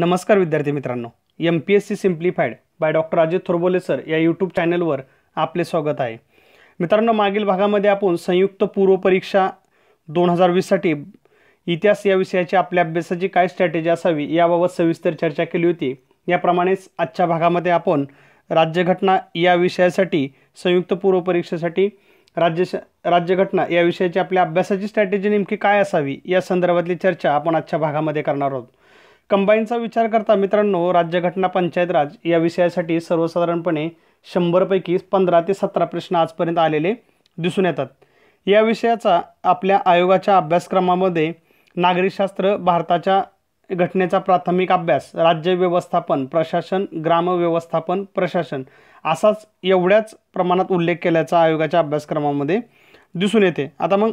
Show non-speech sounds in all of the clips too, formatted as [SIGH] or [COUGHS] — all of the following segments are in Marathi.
नमस्कार विद्यार्थी मित्रांनो M P S C simplified by doctor Ajit Thorbole sir या यूट्यूब चॅनलवर आपले स्वागत आहे मित्रांनो मागील भागामध्ये आपण संयुक्त पूर्व परीक्षा दोन हजार वीससाठी इतिहास या विषयाची आपल्या अभ्यासाची काय स्ट्रॅटेजी असावी याबाबत सविस्तर चर्चा केली होती याप्रमाणेच आजच्या भागामध्ये आपण राज्यघटना या विषयासाठी संयुक्त पूर्व परीक्षेसाठी राज्य राज्यघटना या विषयाची आपल्या अभ्यासाची स्ट्रॅटेजी नेमकी काय असावी या संदर्भातली चर्चा आपण आजच्या भागामध्ये करणार आहोत कंबाईनचा विचार करता मित्रांनो राज्यघटना पंचायत राज या विषयासाठी सर्वसाधारणपणे शंभरपैकी पंधरा ते सतरा प्रश्न आजपर्यंत आलेले दिसून येतात या विषयाचा आपल्या आयोगाच्या अभ्यासक्रमामध्ये नागरिकशास्त्र भारताच्या घटनेचा प्राथमिक अभ्यास राज्य व्यवस्थापन प्रशासन ग्राम व्यवस्थापन प्रशासन असाच एवढ्याच प्रमाणात उल्लेख केल्याचा आयोगाच्या अभ्यासक्रमामध्ये दिसून येते आता मग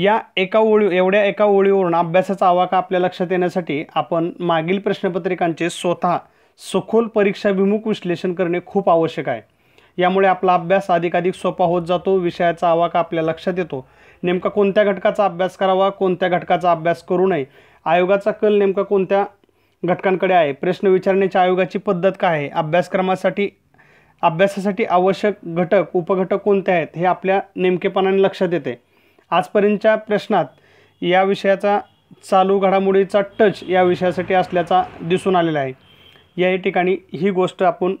या एका ओळी एवढ्या एका ओळीवरून अभ्यासाचा आवाका आपल्या लक्षात येण्यासाठी आपण मागील प्रश्नपत्रिकांचे स्वतः सखोल परीक्षाभिमुख विश्लेषण करणे खूप आवश्यक आहे यामुळे आपला अभ्यास अधिकाधिक सोपा होत जातो विषयाचा आवाका आपल्या लक्षात येतो नेमका कोणत्या घटकाचा अभ्यास करावा कोणत्या घटकाचा अभ्यास करू नये आयोगाचा कल नेमका कोणत्या घटकांकडे आहे प्रश्न विचारण्याच्या आयोगाची पद्धत काय आहे अभ्यासक्रमासाठी अभ्यासासाठी आवश्यक घटक उपघटक कोणते आहेत हे आपल्या नेमकेपणाने लक्षात येते आजपर्यंतच्या प्रश्नात या विषयाचा चालू घडामोडीचा टच या विषयासाठी असल्याचा दिसून आलेला आहे याही ठिकाणी ही गोष्ट आपण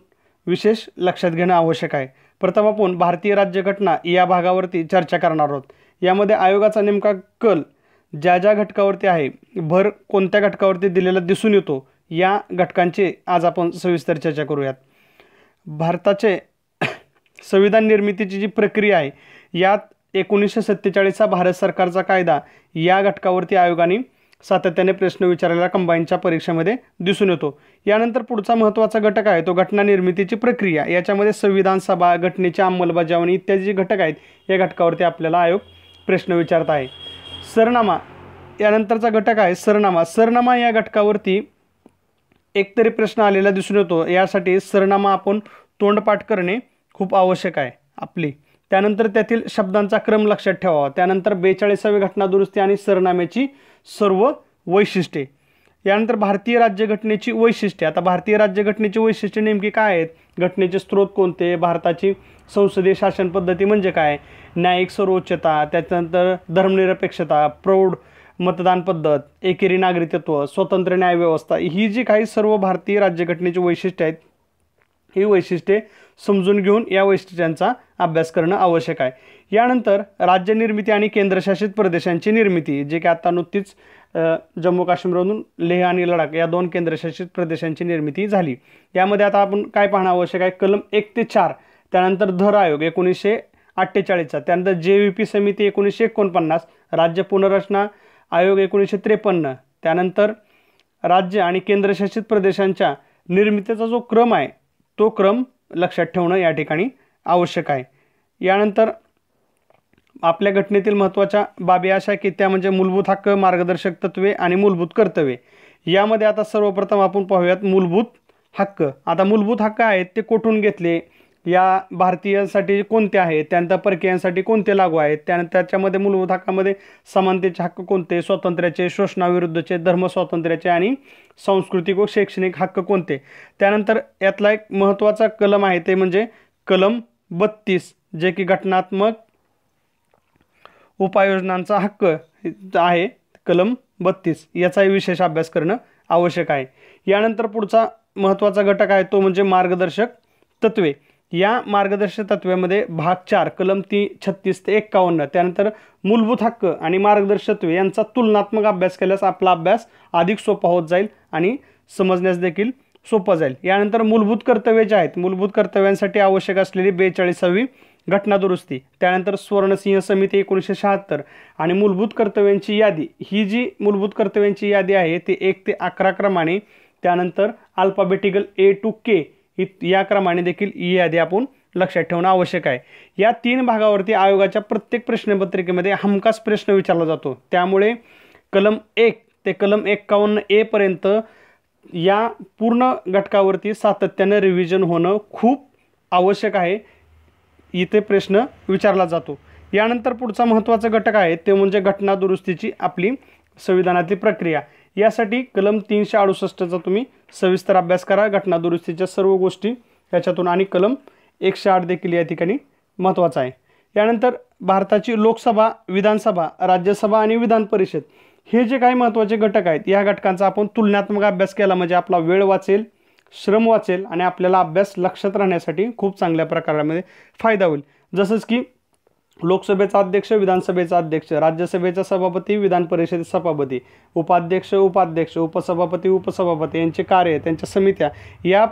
विशेष लक्षात घेणं आवश्यक आहे प्रथम आपण भारतीय राज्यघटना या भागावरती चर्चा करणार आहोत यामध्ये आयोगाचा नेमका कल ज्या ज्या घटकावरती आहे भर कोणत्या घटकावरती दिलेला दिसून येतो या घटकांची आज आपण सविस्तर चर्चा करूयात भारताचे [COUGHS] संविधान निर्मितीची जी प्रक्रिया आहे यात एकोणीसशे सत्तेचाळीसचा भारत सरकारचा कायदा या घटकावरती आयोगाने सातत्याने प्रश्न विचारलेला कंबाईनच्या परीक्षेमध्ये दिसून येतो यानंतर पुढचा महत्त्वाचा घटक आहे तो घटना निर्मितीची प्रक्रिया याच्यामध्ये संविधान सभा घटनेची अंमलबजावणी इत्यादी जे घटक आहेत या घटकावरती आपल्याला आयोग प्रश्न विचारत आहे सरनामा यानंतरचा घटक आहे सरनामा सरनामा या घटकावरती एकतरी प्रश्न आलेला दिसून येतो यासाठी सरनामा आपण तोंडपाठ करणे खूप आवश्यक आहे आपली त्यानंतर त्यातील शब्दांचा क्रम लक्षात ठेवावा त्यानंतर बेचाळीसावी घटनादुरुस्ती आणि सरनाम्याची सर्व वैशिष्ट्ये यानंतर भारतीय राज्यघटनेची वैशिष्ट्ये आता भारतीय राज्यघटनेची वैशिष्ट्ये नेमकी काय आहेत घटनेचे स्रोत कोणते भारताची संसदीय शासन पद्धती म्हणजे काय न्यायिक सर्वोच्चता त्याच्यानंतर धर्मनिरपेक्षता प्रौढ मतदान पद्धत एकेरी नागरिकत्व स्वतंत्र न्यायव्यवस्था ही जी काही सर्व भारतीय राज्यघटनेची वैशिष्ट्ये आहेत ही वैशिष्ट्ये समजून घेऊन या वैशिष्ट्यांचा अभ्यास करणं आवश्यक आहे यानंतर राज्य निर्मिती आणि केंद्रशासित प्रदेशांची निर्मिती जे की आता नुकतीच जम्मू काश्मीरमधून लेह आणि लडाख या दोन केंद्रशासित प्रदेशांची निर्मिती झाली यामध्ये आता आपण काय पाहणं आवश्यक आहे कलम एक ते चार त्यानंतर धर आयोग एकोणीसशे अठ्ठेचाळीसचा त्यानंतर जे व्ही पी समिती एकोणीसशे एकोणपन्नास राज्य पुनर्रचना आयोग एकोणीसशे त्रेपन्न त्यानंतर राज्य आणि केंद्रशासित प्रदेशांच्या निर्मितीचा जो क्रम आहे तो क्रम लक्षात ठेवणं या ठिकाणी आवश्यक आहे यानंतर आपल्या घटनेतील महत्त्वाच्या बाबी अशा की त्या म्हणजे मूलभूत हक्क मार्गदर्शक तत्वे आणि मूलभूत कर्तव्ये यामध्ये आता सर्वप्रथम आपण पाहूयात मूलभूत हक्क आता मूलभूत हक्क आहेत ते कुठून घेतले या भारतीयांसाठी कोणते आहेत त्यानंतर परकीयांसाठी कोणते लागू आहेत त्यानंतर त्याच्यामध्ये मूलभूत हक्कामध्ये समानतेचे हक्क कोणते स्वातंत्र्याचे शोषणाविरुद्धचे स्वातंत्र्याचे आणि सांस्कृतिक व शैक्षणिक हक्क कोणते त्यानंतर यातला एक महत्त्वाचा कलम आहे ते म्हणजे कलम बत्तीस जे की घटनात्मक उपाययोजनांचा हक्क आहे कलम बत्तीस याचाही विशेष अभ्यास करणं आवश्यक आहे यानंतर पुढचा महत्त्वाचा घटक आहे तो म्हणजे मार्गदर्शक तत्वे या मार्गदर्शक तत्वामध्ये भाग चार कलम ती छत्तीस ते एक्कावन्न त्यानंतर मूलभूत हक्क आणि मार्गदर्शकत्वे यांचा तुलनात्मक अभ्यास केल्यास आपला अभ्यास अधिक सोपा होत जाईल आणि समजण्यास देखील सोपं जाईल यानंतर मूलभूत कर्तव्ये जे आहेत मूलभूत कर्तव्यांसाठी आवश्यक असलेली बेचाळीसावी घटना दुरुस्ती त्यानंतर सुवर्णसिंह समिती एकोणीसशे शहात्तर आणि मूलभूत कर्तव्यांची यादी ही जी मूलभूत कर्तव्यांची यादी आहे ती एक ते अकरा क्रमाने त्यानंतर अल्फाबेटिकल ए टू के इत या क्रमाने देखील ही यादी आपण लक्षात ठेवणं आवश्यक आहे या तीन भागावरती आयोगाच्या प्रत्येक प्रश्नपत्रिकेमध्ये हमखास प्रश्न विचारला जातो त्यामुळे कलम एक ते कलम एक्कावन्न एपर्यंत या पूर्ण घटकावरती सातत्यानं रिव्हिजन होणं खूप आवश्यक आहे इथे प्रश्न विचारला जातो यानंतर पुढचा महत्त्वाचा घटक आहे ते म्हणजे घटना दुरुस्तीची आपली संविधानातली प्रक्रिया यासाठी कलम तीनशे अडुसष्टचा तुम्ही सविस्तर अभ्यास करा घटना दुरुस्तीच्या सर्व गोष्टी याच्यातून आणि कलम एकशे आठ देखील या ठिकाणी महत्त्वाचा आहे यानंतर भारताची लोकसभा विधानसभा राज्यसभा आणि विधान परिषद हे जे काही महत्त्वाचे घटक आहेत या घटकांचा आपण तुलनात्मक अभ्यास केला म्हणजे आपला वेळ वाचेल श्रम वाचेल आणि आपल्याला अभ्यास लक्षात राहण्यासाठी खूप चांगल्या प्रकारामध्ये फायदा होईल जसंच की लोकसभेचा अध्यक्ष विधानसभेचा अध्यक्ष राज्यसभेचा सभापती विधान परिषदे सभापती उपाध्यक्ष उपाध्यक्ष उपसभापती उपसभापती यांचे कार्य त्यांच्या समित्या या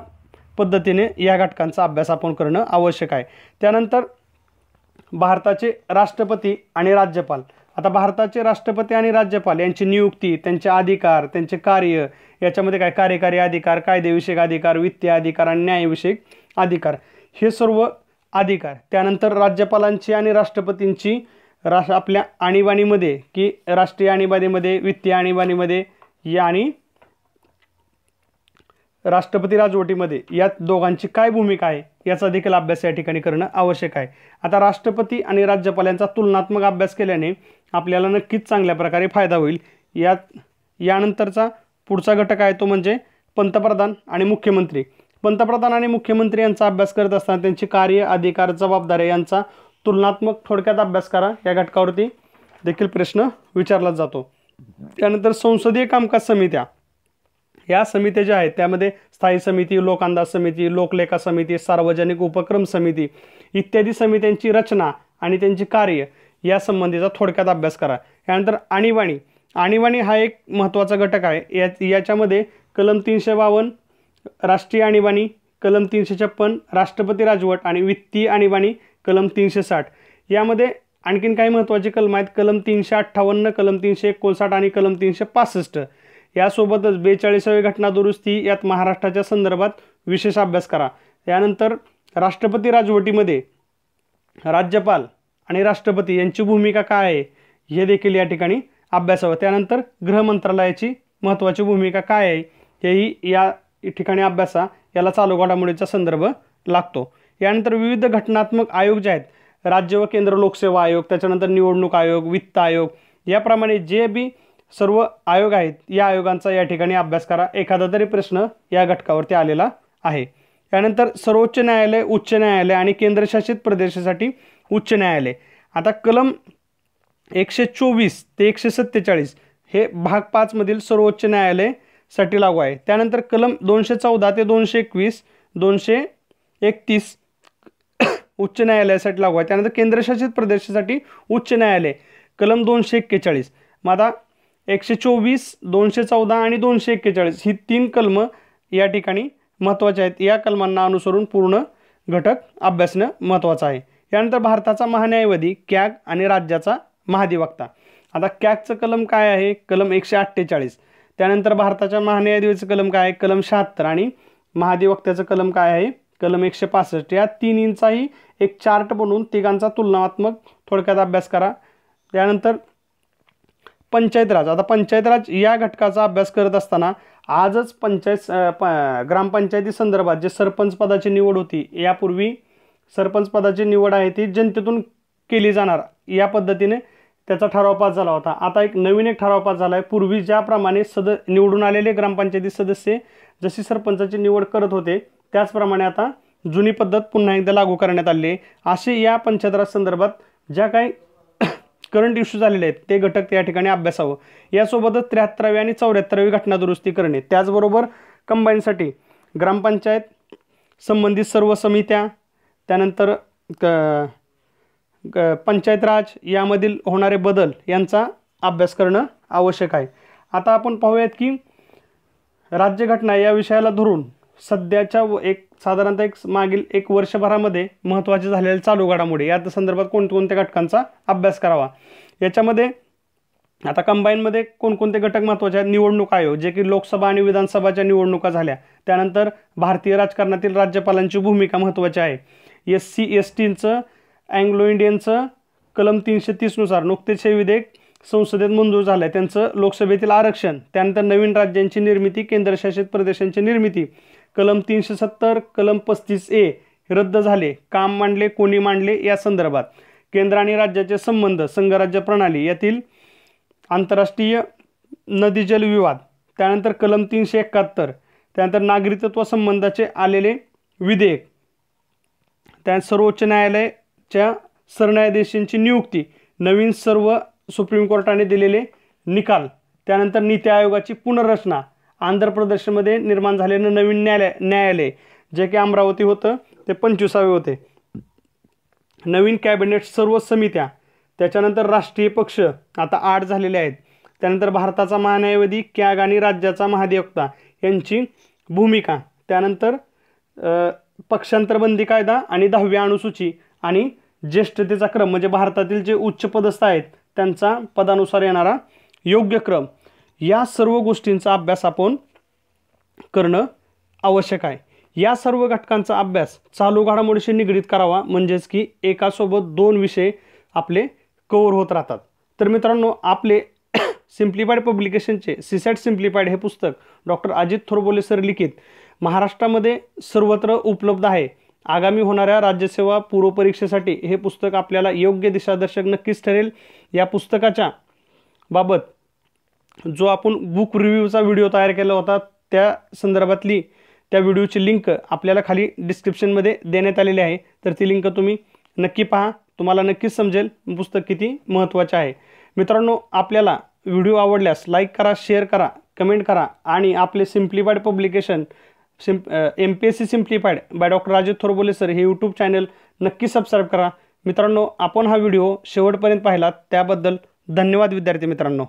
पद्धतीने या घटकांचा अभ्यास आपण करणं आवश्यक आहे त्यानंतर भारताचे राष्ट्रपती आणि राज्यपाल आता भारताचे राष्ट्रपती आणि राज्यपाल यांची नियुक्ती त्यांचे अधिकार त्यांचे कार्य याच्यामध्ये काय कार्यकारी अधिकार कायदेविषयक अधिकार वित्तीय अधिकार आणि न्यायविषयक अधिकार हे सर्व अधिकार त्यानंतर राज्यपालांची आणि राष्ट्रपतींची राष्ट्र आपल्या आणीबाणीमध्ये की राष्ट्रीय आणीबाणीमध्ये वित्तीय आणीबाणीमध्ये या आणि राष्ट्रपती राजवटीमध्ये यात दोघांची काय भूमिका आहे याचा देखील अभ्यास या ठिकाणी करणं आवश्यक आहे आता राष्ट्रपती आणि राज्यपाल यांचा तुलनात्मक अभ्यास केल्याने आपल्याला नक्कीच चांगल्या प्रकारे फायदा होईल यात यानंतरचा पुढचा घटक आहे तो म्हणजे पंतप्रधान आणि मुख्यमंत्री पंतप्रधान आणि मुख्यमंत्री यांचा अभ्यास करत असताना त्यांची कार्य अधिकार जबाबदाऱ्या यांचा तुलनात्मक थोडक्यात अभ्यास करा या घटकावरती देखील प्रश्न विचारला जातो त्यानंतर संसदीय कामकाज समित्या या समित्या ज्या आहेत त्यामध्ये स्थायी समिती लोक अंदाज समिती लोकलेखा समिती सार्वजनिक उपक्रम समिती इत्यादी समित्यांची रचना आणि त्यांची कार्य या संबंधीचा थोडक्यात अभ्यास करा यानंतर आणीबाणी आणीबाणी हा एक महत्त्वाचा घटक आहे या याच्यामध्ये कलम तीनशे बावन्न राष्ट्रीय आणीबाणी कलम तीनशे छप्पन राष्ट्रपती राजवट आणि वित्तीय आणीबाणी कलम तीनशे साठ यामध्ये आणखीन काही महत्त्वाचे कलम आहेत कलम तीनशे अठ्ठावन्न कलम तीनशे एकोणसाठ आणि कलम तीनशे पासष्ट यासोबतच बेचाळीसावी घटना दुरुस्ती यात महाराष्ट्राच्या संदर्भात विशेष अभ्यास करा यानंतर राष्ट्रपती राजवटीमध्ये राज्यपाल आणि राष्ट्रपती यांची भूमिका काय आहे हे देखील या ठिकाणी अभ्यासावं त्यानंतर गृह मंत्रालयाची महत्त्वाची भूमिका काय आहे हेही या ठिकाणी अभ्यासा याला चालू घडामोडीचा संदर्भ लागतो यानंतर विविध घटनात्मक आयोग जे आहेत राज्य व केंद्र लोकसेवा आयोग त्याच्यानंतर निवडणूक आयोग वित्त आयोग याप्रमाणे जे बी सर्व आयोग आहेत या आयोगांचा या ठिकाणी अभ्यास करा एखादा तरी प्रश्न या घटकावरती आलेला आहे यानंतर सर्वोच्च न्यायालय उच्च न्यायालय आणि केंद्रशासित प्रदेशासाठी उच्च न्यायालय आता कलम एकशे चोवीस ते एकशे सत्तेचाळीस हे भाग पाचमधील सर्वोच्च न्यायालय साठी लागू आहे त्यानंतर कलम दोनशे चौदा ते दोनशे एकवीस दोनशे एकतीस [COUGHS] उच्च न्यायालयासाठी लागू आहे त्यानंतर केंद्रशासित प्रदेशासाठी उच्च न्यायालय कलम दोनशे एक्केचाळीस मग आता एकशे चोवीस दोनशे चौदा आणि दोनशे एक्केचाळीस ही तीन कलमं या ठिकाणी महत्त्वाचे आहेत या कलमांना अनुसरून पूर्ण घटक अभ्यासणं महत्त्वाचं आहे यानंतर भारताचा महान्यायवादी कॅग आणि राज्याचा महाधिवक्ता आता कॅगचं कलम काय आहे कलम एकशे अठ्ठेचाळीस त्यानंतर भारताच्या महान्यायाधिवाचं कलम काय आहे कलम शहात्तर आणि महाधिवक्त्याचं कलम काय आहे कलम एकशे पासष्ट या तिन्हींचाही एक चार्ट बनवून तिघांचा तुलनात्मक थोडक्यात अभ्यास करा त्यानंतर पंचायत राज आता पंचायत राज या घटकाचा अभ्यास करत असताना आजच पंचायत प ग्रामपंचायती संदर्भात जे सरपंच पदाची निवड होती यापूर्वी सरपंच पदाची निवड आहे ती जनतेतून केली जाणार या पद्धतीने त्याचा ठराव पास झाला होता आता एक नवीन एक ठराव पास झाला आहे पूर्वी ज्याप्रमाणे सद निवडून आलेले ग्रामपंचायती सदस्य जशी सरपंचाची निवड करत होते त्याचप्रमाणे आता जुनी पद्धत पुन्हा एकदा लागू करण्यात आली आहे असे या संदर्भात ज्या काही करंट [COUGHS] इश्यू झालेले आहेत ते घटक त्या ठिकाणी अभ्यासावं यासोबतच त्र्याहत्तरावी आणि चौऱ्याहत्तरावी घटना दुरुस्ती करणे त्याचबरोबर कंबाईनसाठी ग्रामपंचायत संबंधित सर्व समित्या त्यानंतर पंचायतराज पंचायत राज यामधील होणारे बदल यांचा अभ्यास करणं आवश्यक आहे आता आपण पाहूयात की राज्यघटना या विषयाला धरून सध्याच्या एक साधारणतः एक मागील एक वर्षभरामध्ये महत्त्वाचे झालेले चालू घडामोडी या संदर्भात कोणकोणत्या घटकांचा अभ्यास करावा याच्यामध्ये आता कंबाईनमध्ये कोणकोणते घटक महत्त्वाचे आहेत निवडणूक आयोग जे की लोकसभा आणि विधानसभाच्या निवडणुका झाल्या त्यानंतर भारतीय राजकारणातील राज्यपालांची भूमिका महत्त्वाची आहे एस सी एस टीचं अँग्लो इंडियनचं कलम तीनशे तीसनुसार नुकतेच हे विधेयक संसदेत मंजूर झालं आहे त्यांचं लोकसभेतील आरक्षण त्यानंतर नवीन राज्यांची निर्मिती केंद्रशासित प्रदेशांची निर्मिती कलम तीनशे सत्तर कलम पस्तीस ए रद्द झाले काम मांडले कोणी मांडले या संदर्भात केंद्र आणि राज्याचे संबंध संघराज्य प्रणाली यातील आंतरराष्ट्रीय नदी जल विवाद त्यानंतर कलम तीनशे एकाहत्तर त्यानंतर नागरिकत्व संबंधाचे आलेले विधेयक त्या सर्वोच्च न्यायालय च्या सरन्यायाधीशांची नियुक्ती नवीन सर्व सुप्रीम कोर्टाने दिलेले निकाल त्यानंतर नीती आयोगाची पुनर्रचना आंध्र प्रदेशमध्ये निर्माण झालेलं नवीन न्यायालय न्यायालय जे की अमरावती होतं ते पंचवीसावे होते नवीन कॅबिनेट सर्व समित्या त्याच्यानंतर राष्ट्रीय पक्ष आता आठ झालेले आहेत त्यानंतर भारताचा महान्यायवादी कॅग आणि राज्याचा महाधिवक्ता यांची भूमिका त्यानंतर पक्षांतरबंदी कायदा आणि दहावी अनुसूची आणि ज्येष्ठतेचा क्रम म्हणजे भारतातील जे उच्च पदस्थ आहेत त्यांचा पदानुसार येणारा योग्य क्रम या सर्व गोष्टींचा अभ्यास आपण करणं आवश्यक आहे या सर्व घटकांचा अभ्यास चालू घडामोडीशी निगडीत करावा म्हणजेच की एकासोबत दोन विषय आपले कवर होत राहतात तर मित्रांनो आपले सिम्प्लिफाईड पब्लिकेशनचे सिसॅट सिम्प्लिफाईड हे पुस्तक डॉक्टर अजित थोरबोले सर लिखित महाराष्ट्रामध्ये सर्वत्र उपलब्ध आहे आगामी होणाऱ्या राज्यसेवा पूर्वपरीक्षेसाठी हे पुस्तक आपल्याला योग्य दिशादर्शक नक्कीच ठरेल या पुस्तकाच्या बाबत जो आपण बुक रिव्ह्यूचा व्हिडिओ तयार केला होता त्या संदर्भातली त्या व्हिडिओची लिंक आपल्याला खाली डिस्क्रिप्शनमध्ये देण्यात आलेली आहे तर ती लिंक तुम्ही नक्की पहा तुम्हाला नक्कीच समजेल पुस्तक किती महत्त्वाचे आहे मित्रांनो आपल्याला व्हिडिओ आवडल्यास लाईक करा शेअर करा कमेंट करा आणि आपले सिम्प्लिफाईड पब्लिकेशन सिम M P S C simplified by doctor थोर थोरबोले सर हे यूट्यूब चॅनल नक्की सबस्क्राईब करा मित्रांनो आपण हा व्हिडिओ शेवटपर्यंत पाहिलात त्याबद्दल धन्यवाद विद्यार्थी मित्रांनो